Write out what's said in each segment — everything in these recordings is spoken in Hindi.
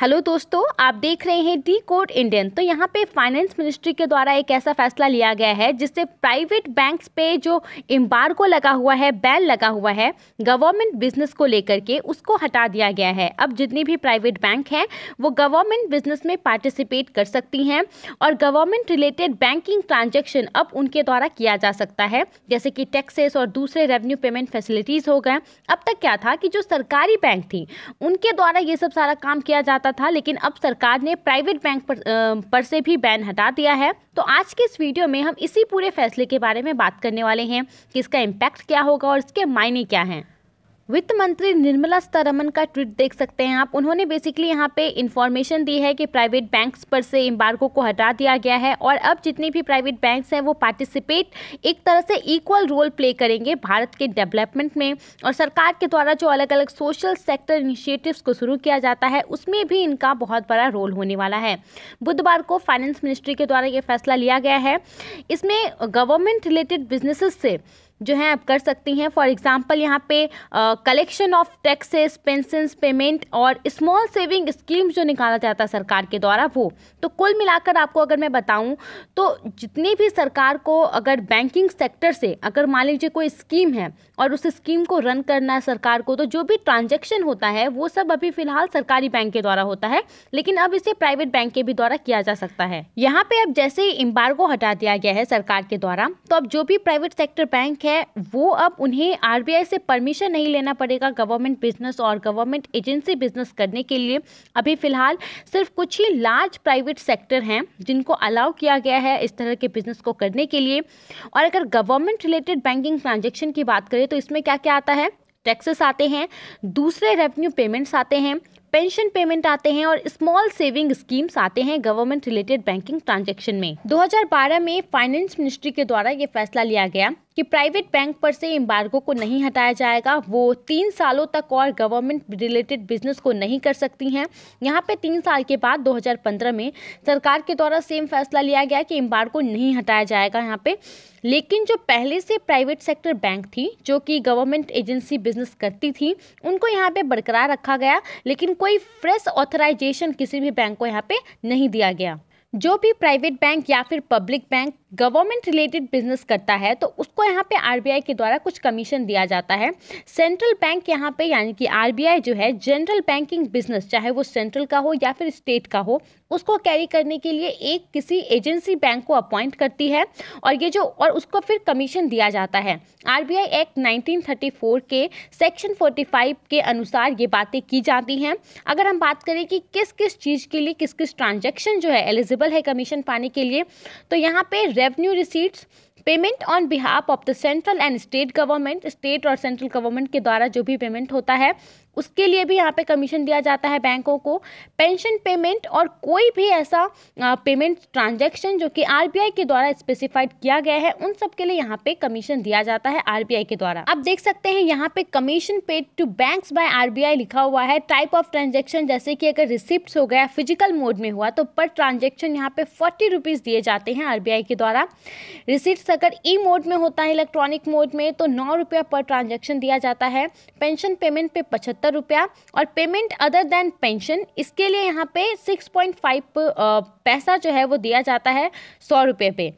हेलो दोस्तों आप देख रहे हैं डी कोड इंडियन तो यहाँ पे फाइनेंस मिनिस्ट्री के द्वारा एक ऐसा फैसला लिया गया है जिससे प्राइवेट बैंक्स पे जो को लगा हुआ है बैन लगा हुआ है गवर्नमेंट बिजनेस को लेकर के उसको हटा दिया गया है अब जितनी भी प्राइवेट बैंक हैं वो गवर्नमेंट बिजनेस में पार्टिसिपेट कर सकती हैं और गवर्नमेंट रिलेटेड बैंकिंग ट्रांजेक्शन अब उनके द्वारा किया जा सकता है जैसे कि टैक्सेस और दूसरे रेवन्यू पेमेंट फैसिलिटीज़ हो गए अब तक क्या था कि जो सरकारी बैंक थी उनके द्वारा ये सब सारा काम किया जाता जाता था लेकिन अब सरकार ने प्राइवेट बैंक पर, पर से भी बैन हटा दिया है तो आज के इस वीडियो में हम इसी पूरे फैसले के बारे में बात करने वाले हैं कि इसका इम्पैक्ट क्या होगा और इसके मायने क्या हैं वित्त मंत्री निर्मला सीतारमन का ट्वीट देख सकते हैं आप उन्होंने बेसिकली यहाँ पे इन्फॉर्मेशन दी है कि प्राइवेट बैंक्स पर से इम्बार्को को हटा दिया गया है और अब जितने भी प्राइवेट बैंक्स हैं वो पार्टिसिपेट एक तरह से इक्वल रोल प्ले करेंगे भारत के डेवलपमेंट में और सरकार के द्वारा जो अलग अलग सोशल सेक्टर इनिशिएटिव को शुरू किया जाता है उसमें भी इनका बहुत बड़ा रोल होने वाला है बुधवार को फाइनेंस मिनिस्ट्री के द्वारा ये फैसला लिया गया है इसमें गवर्नमेंट रिलेटेड बिजनेसिस से जो है आप कर सकती हैं फॉर एग्जांपल यहाँ पे collection of taxes pension payment और स्मॉल सेविंग स्कीम जो निकाला जाता है सरकार के द्वारा वो तो कुल मिलाकर आपको अगर मैं बताऊँ तो जितनी भी सरकार को अगर बैंकिंग सेक्टर से अगर मान लीजिए कोई स्कीम है और उस स्कीम को रन करना है सरकार को तो जो भी ट्रांजेक्शन होता है वो सब अभी फिलहाल सरकारी बैंक के द्वारा होता है लेकिन अब इसे प्राइवेट बैंक के भी द्वारा किया जा सकता है यहाँ पे अब जैसे ही इम्बार्गो हटा दिया गया है सरकार के द्वारा तो अब जो भी प्राइवेट सेक्टर बैंक है वो अब उन्हें आरबीआई से परमिशन नहीं लेना पड़ेगा गवर्नमेंट बिजनेस और गवर्नमेंट एजेंसी बिजनेस करने के लिए अभी फ़िलहाल सिर्फ कुछ ही लार्ज प्राइवेट सेक्टर हैं जिनको अलाउ किया गया है इस तरह के बिजनेस को करने के लिए और अगर गवर्नमेंट रिलेटेड बैंकिंग ट्रांजेक्शन की बात करें तो इसमें क्या क्या आता है टैक्सेस आते हैं दूसरे रेवेन्यू पेमेंट्स आते हैं पेंशन पेमेंट आते हैं और स्मॉल सेविंग स्कीम्स आते हैं गवर्नमेंट रिलेटेड बैंकिंग ट्रांजेक्शन में 2012 में फाइनेंस मिनिस्ट्री के द्वारा ये फैसला लिया गया कि प्राइवेट बैंक पर से इम्बार्गो को नहीं हटाया जाएगा वो तीन सालों तक और गवर्नमेंट रिलेटेड बिजनेस को नहीं कर सकती हैं यहाँ पे तीन साल के बाद 2015 में सरकार के द्वारा सेम फैसला लिया गया कि इम्बार्गो नहीं हटाया जाएगा यहाँ पे लेकिन जो पहले से प्राइवेट सेक्टर बैंक थी जो कि गवर्नमेंट एजेंसी बिजनेस करती थी उनको यहाँ पे बरकरार रखा गया लेकिन कोई फ्रेश ऑथराइजेशन किसी भी बैंक को यहाँ पे नहीं दिया गया जो भी प्राइवेट बैंक या फिर public bank government related business करता है तो उसको यहाँ पे आरबीआई के द्वारा कुछ कमीशन दिया जाता है सेंट्रल बैंक यहाँ पे यानी कि आरबीआई जो है जनरल बैंकिंग बिजनेस चाहे वो सेंट्रल का हो या फिर स्टेट का हो उसको कैरी करने के लिए एक किसी एजेंसी बैंक को अपॉइंट करती है और ये जो और उसको फिर कमीशन दिया जाता है आरबीआई एक्ट 1934 के सेक्शन 45 के अनुसार ये बातें की जाती हैं अगर हम बात करें कि किस किस चीज़ के लिए किस किस ट्रांजैक्शन जो है एलिजिबल है कमीशन पाने के लिए तो यहाँ पे revenue receipts payment on behalf of the central and state government state और सेंट्रल गवर्नमेंट के द्वारा जो भी पेमेंट होता है उसके लिए भी यहाँ पे कमीशन दिया जाता है बैंकों को पेंशन पेमेंट और कोई भी ऐसा पेमेंट ट्रांजैक्शन जो कि आरबीआई के द्वारा स्पेसिफाइड किया गया है उन सब के लिए यहाँ पे कमीशन दिया जाता है आरबीआई के द्वारा आप देख सकते हैं यहाँ पे commission paid to banks by RBI लिखा हुआ है टाइप ऑफ ट्रांजेक्शन जैसे कि अगर रिसिप्ट हो गया फिजिकल मोड में हुआ तो पर ट्रांजेक्शन यहाँ पे फोर्टी रुपीज़ दिए जाते हैं आर के द्वारा रिसिप्ट अगर ई मोड में होता है इलेक्ट्रॉनिक मोड में तो नौ रुपया पर ट्रांजेक्शन दिया जाता है पेंशन पेमेंट पे पचहत्तर रुपया और पेमेंट अदर देन पेंशन इसके लिए यहाँ पे सिक्स पॉइंट फाइव पैसा जो है वो दिया जाता है सौ रुपये पे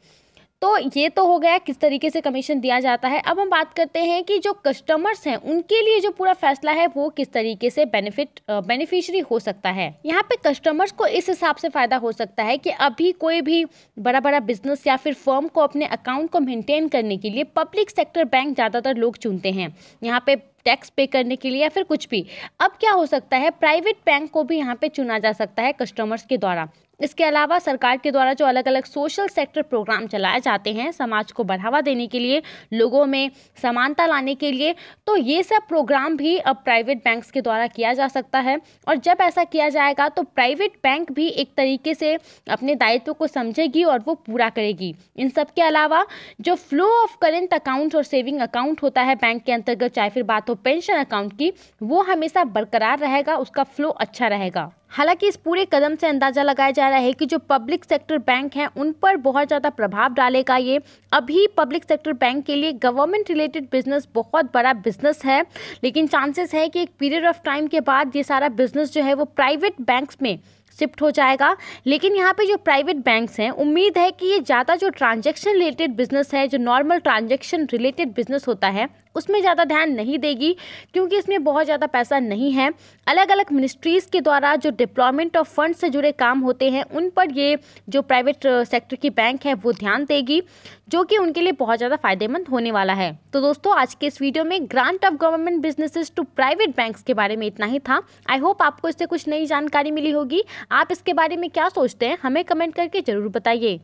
तो ये तो हो गया किस तरीके से कमीशन दिया जाता है अब हम बात करते हैं कि जो कस्टमर्स हैं उनके लिए जो पूरा फैसला है वो किस तरीके से बेनिफिट बेनिफिशरी हो सकता है यहाँ पे कस्टमर्स को इस हिसाब से फ़ायदा हो सकता है कि अभी कोई भी बड़ा बड़ा बिजनेस या फिर फर्म को अपने अकाउंट को मेंटेन करने के लिए पब्लिक सेक्टर बैंक ज़्यादातर लोग चुनते हैं यहाँ पे टैक्स पे करने के लिए या फिर कुछ भी अब क्या हो सकता है प्राइवेट बैंक को भी यहाँ पे चुना जा सकता है कस्टमर्स के द्वारा इसके अलावा सरकार के द्वारा जो अलग अलग सोशल सेक्टर प्रोग्राम चलाए जाते हैं समाज को बढ़ावा देने के लिए लोगों में समानता लाने के लिए तो ये सब प्रोग्राम भी अब प्राइवेट बैंक्स के द्वारा किया जा सकता है और जब ऐसा किया जाएगा तो प्राइवेट बैंक भी एक तरीके से अपने दायित्व को समझेगी और वो पूरा करेगी इन सब के अलावा जो फ्लो ऑफ करेंट अकाउंट और सेविंग अकाउंट होता है बैंक के अंतर्गत चाहे फिर बात हो पेंशन अकाउंट की वो हमेशा बरकरार रहेगा उसका फ्लो अच्छा रहेगा हालांकि इस पूरे कदम से अंदाज़ा लगाया जा रहा है कि जो पब्लिक सेक्टर बैंक हैं उन पर बहुत ज़्यादा प्रभाव डालेगा ये अभी पब्लिक सेक्टर बैंक के लिए गवर्नमेंट रिलेटेड बिजनेस बहुत बड़ा बिजनेस है लेकिन चांसेस है कि एक पीरियड ऑफ टाइम के बाद ये सारा बिजनेस जो है वो प्राइवेट बैंक्स में शिफ्ट हो जाएगा लेकिन यहाँ पे जो प्राइवेट बैंक्स हैं उम्मीद है कि ये ज़्यादा जो ट्रांजैक्शन रिलेटेड बिजनेस है जो नॉर्मल ट्रांजैक्शन रिलेटेड बिजनेस होता है उसमें ज़्यादा ध्यान नहीं देगी क्योंकि इसमें बहुत ज़्यादा पैसा नहीं है अलग अलग मिनिस्ट्रीज़ के द्वारा जो डिप्लॉयमेंट ऑफ फंड से जुड़े काम होते हैं उन पर ये जो प्राइवेट सेक्टर uh, की बैंक है वो ध्यान देगी जो कि उनके लिए बहुत ज़्यादा फायदेमंद होने वाला है तो दोस्तों आज के इस वीडियो में grant of government businesses to private banks के बारे में इतना ही था आई होप आपको इससे कुछ नई जानकारी मिली होगी आप इसके बारे में क्या सोचते हैं हमें कमेंट करके ज़रूर बताइए